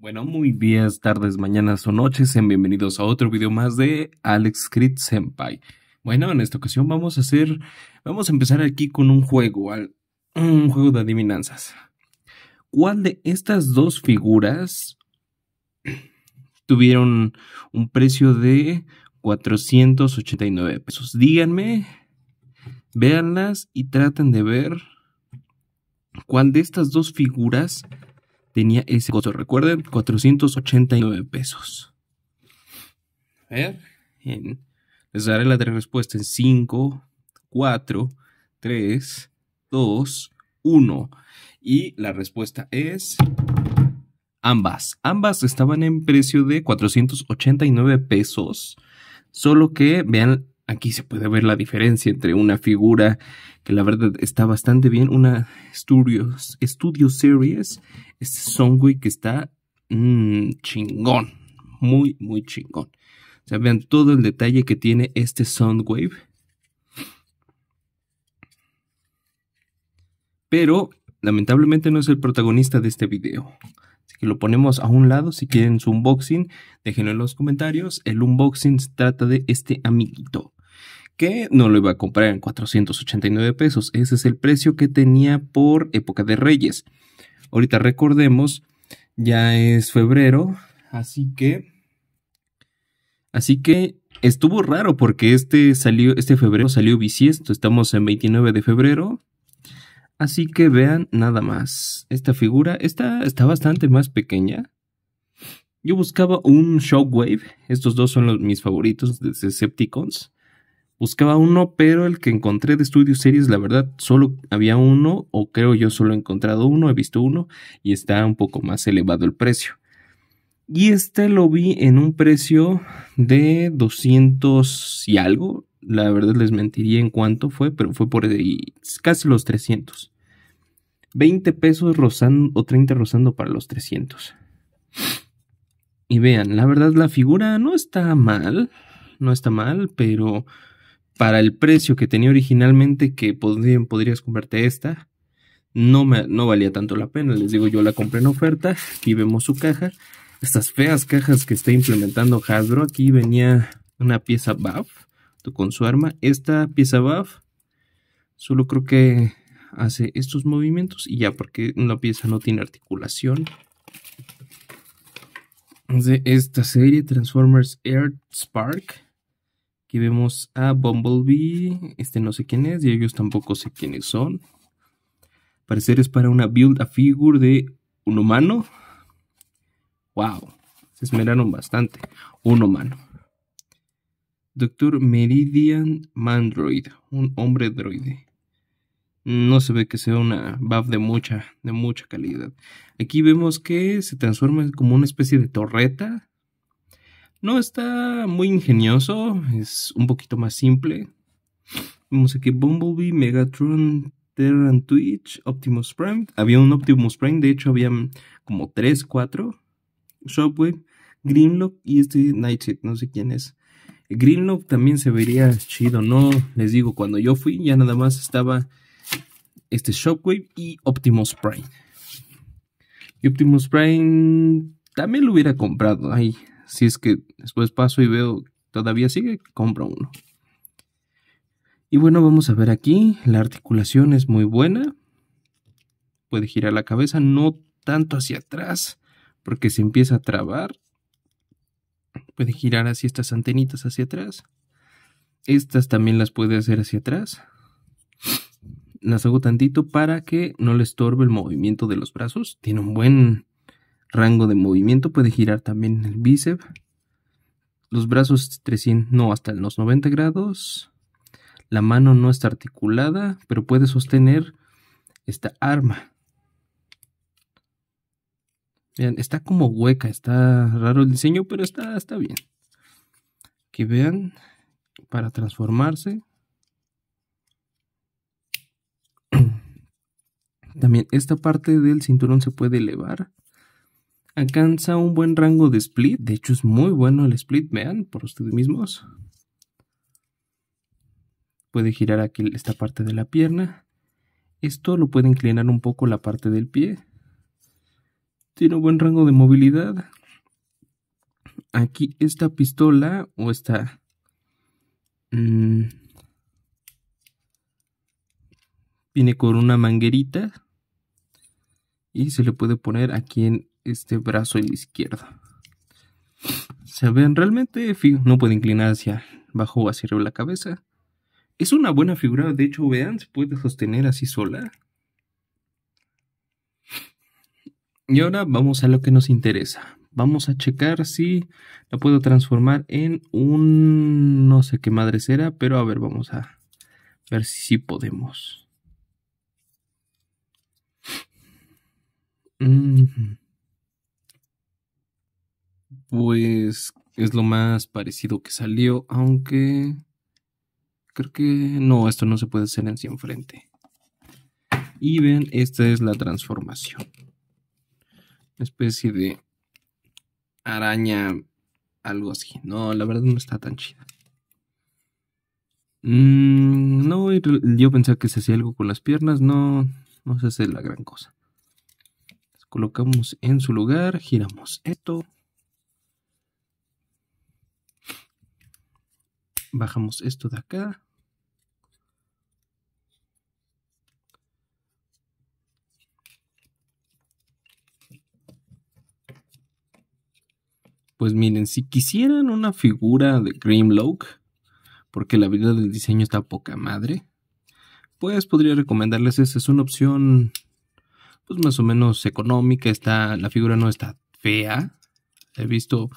Bueno, muy días, tardes, mañanas o noches, sean bienvenidos a otro video más de Alex Crit Senpai. Bueno, en esta ocasión vamos a hacer, vamos a empezar aquí con un juego, un juego de adivinanzas. ¿Cuál de estas dos figuras tuvieron un precio de 489 pesos? Díganme, véanlas y traten de ver cuál de estas dos figuras tenía ese costo. Recuerden, 489 pesos. A ver, Les daré la respuesta en 5, 4, 3, 2, 1. Y la respuesta es ambas. Ambas estaban en precio de 489 pesos. Solo que vean Aquí se puede ver la diferencia entre una figura que la verdad está bastante bien, una Studio Series, este Soundwave que está mm, chingón, muy, muy chingón. O sea, vean todo el detalle que tiene este Soundwave. Pero lamentablemente no es el protagonista de este video. Así que lo ponemos a un lado. Si quieren su unboxing, déjenlo en los comentarios. El unboxing se trata de este amiguito que no lo iba a comprar en 489 pesos. Ese es el precio que tenía por época de Reyes. Ahorita recordemos, ya es febrero, así que... Así que estuvo raro porque este salió, este febrero salió bisiesto, estamos en 29 de febrero. Así que vean nada más. Esta figura esta está bastante más pequeña. Yo buscaba un Shockwave. Estos dos son los, mis favoritos de Decepticons. Buscaba uno, pero el que encontré de estudio series, la verdad, solo había uno, o creo yo solo he encontrado uno, he visto uno, y está un poco más elevado el precio. Y este lo vi en un precio de 200 y algo. La verdad les mentiría en cuánto fue, pero fue por casi los 300. 20 pesos rozando, o 30 rozando para los 300. Y vean, la verdad la figura no está mal, no está mal, pero para el precio que tenía originalmente, que podrías comprarte esta, no, me, no valía tanto la pena. Les digo, yo la compré en oferta, aquí vemos su caja. Estas feas cajas que está implementando Hasbro, aquí venía una pieza BAF con su arma. Esta pieza BAF solo creo que hace estos movimientos y ya, porque la pieza no tiene articulación. De esta serie, Transformers Air Spark Aquí vemos a Bumblebee, este no sé quién es y ellos tampoco sé quiénes son. Parecer es para una build a figure de un humano. ¡Wow! Se esmeraron bastante. Un humano. Doctor Meridian Mandroid, un hombre droide. No se ve que sea una buff de mucha, de mucha calidad. Aquí vemos que se transforma como una especie de torreta no, está muy ingenioso, es un poquito más simple. Vemos aquí Bumblebee, Megatron, Terran Twitch, Optimus Prime. Había un Optimus Prime, de hecho había como 3, 4. Shockwave, Grimlock y este Nightshade, no sé quién es. Greenlock también se vería chido, ¿no? Les digo, cuando yo fui ya nada más estaba este Shockwave y Optimus Prime. Y Optimus Prime también lo hubiera comprado. Ahí si es que después paso y veo todavía sigue, compro uno. Y bueno, vamos a ver aquí, la articulación es muy buena. Puede girar la cabeza, no tanto hacia atrás, porque se empieza a trabar. Puede girar así estas antenitas hacia atrás. Estas también las puede hacer hacia atrás. Las hago tantito para que no le estorbe el movimiento de los brazos. Tiene un buen rango de movimiento, puede girar también el bíceps. Los brazos 300, no hasta los 90 grados. La mano no está articulada, pero puede sostener esta arma. Vean, está como hueca, está raro el diseño, pero está, está bien. Que vean, para transformarse. También esta parte del cinturón se puede elevar alcanza un buen rango de split. De hecho, es muy bueno el split, vean, por ustedes mismos. Puede girar aquí esta parte de la pierna. Esto lo puede inclinar un poco la parte del pie. Tiene un buen rango de movilidad. Aquí esta pistola o esta... Mm, viene con una manguerita y se le puede poner aquí en este brazo en la izquierda. Se ven realmente, no puede inclinar hacia abajo o hacia arriba la cabeza. Es una buena figura, de hecho, vean, se puede sostener así sola. Y ahora vamos a lo que nos interesa. Vamos a checar si la puedo transformar en un... no sé qué madre será, pero a ver, vamos a ver si podemos. Mm-hmm. Pues es lo más parecido que salió, aunque creo que no, esto no se puede hacer en sí frente. Y ven, esta es la transformación. Una especie de araña, algo así. No, la verdad no está tan chida. Mm, no, yo pensaba que se hacía algo con las piernas, no, no se hace la gran cosa. colocamos en su lugar, giramos esto. Bajamos esto de acá. Pues miren, si quisieran una figura de Grimlock, porque la vida del diseño está poca madre, pues podría recomendarles esa. Es una opción, pues más o menos económica. Está, la figura no está fea. He visto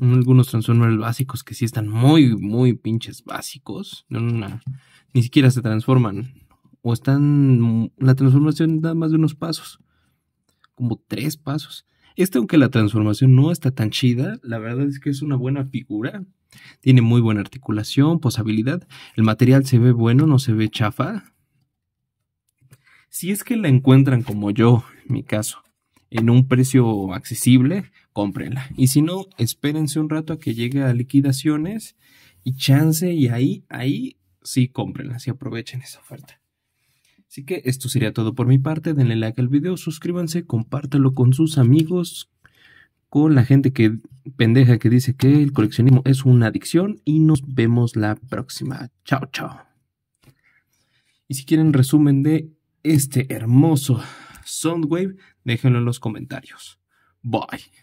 algunos Transformers básicos que sí están muy, muy pinches básicos. ni siquiera se transforman. O están. La transformación da más de unos pasos. Como tres pasos. Este, aunque la transformación no está tan chida, la verdad es que es una buena figura. Tiene muy buena articulación, posibilidad. El material se ve bueno, no se ve chafa. Si es que la encuentran como yo, en mi caso en un precio accesible, cómprenla. Y si no, espérense un rato a que llegue a liquidaciones y chance y ahí, ahí sí cómprenla, sí aprovechen esa oferta. Así que esto sería todo por mi parte, denle like al video, suscríbanse, compártelo con sus amigos, con la gente que pendeja que dice que el coleccionismo es una adicción y nos vemos la próxima. Chao, chao. Y si quieren resumen de este hermoso Soundwave, Déjenlo en los comentarios. Bye.